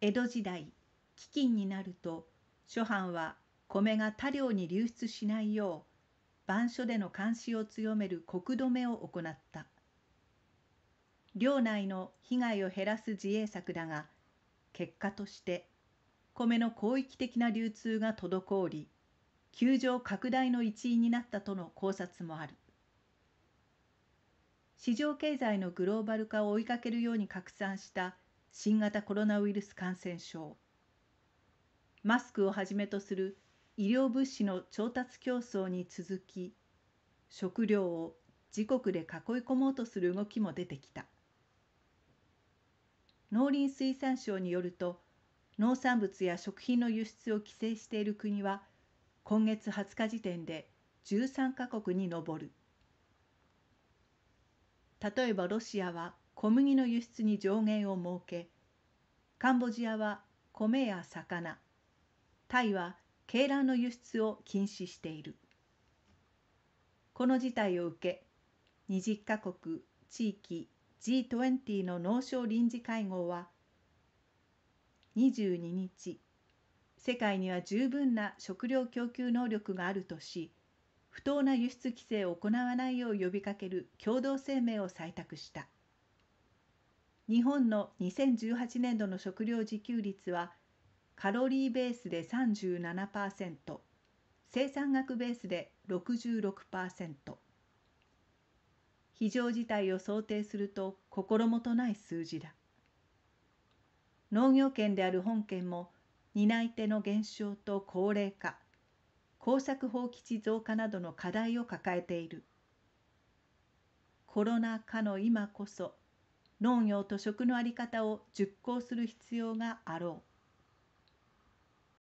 江戸時代飢饉になると諸藩は米が多量に流出しないよう板書での監視を強める国止めを行った領内の被害を減らす自衛策だが結果として米の広域的な流通が滞り球場拡大の一因になったとの考察もある市場経済のグローバル化を追いかけるように拡散した新型コロナウイルス感染症マスクをはじめとする医療物資の調達競争に続き食料を自国で囲い込もうとする動きも出てきた農林水産省によると農産物や食品の輸出を規制している国は今月20日時点で13カ国に上る例えばロシアは小麦の輸出に上限を設けカンボジアは米や魚タイは鶏卵の輸出を禁止しているこの事態を受け20カ国地域 G20 の農商臨時会合は22日世界には十分な食料供給能力があるとし不当な輸出規制を行わないよう呼びかける共同声明を採択した。日本の2018年度の食料自給率はカロリーベースで37%生産額ベースで66%非常事態を想定すると心もとない数字だ農業圏である本県も担い手の減少と高齢化耕作放棄地増加などの課題を抱えているコロナ禍の今こそ農業と食の在り方を熟考する必要があろう。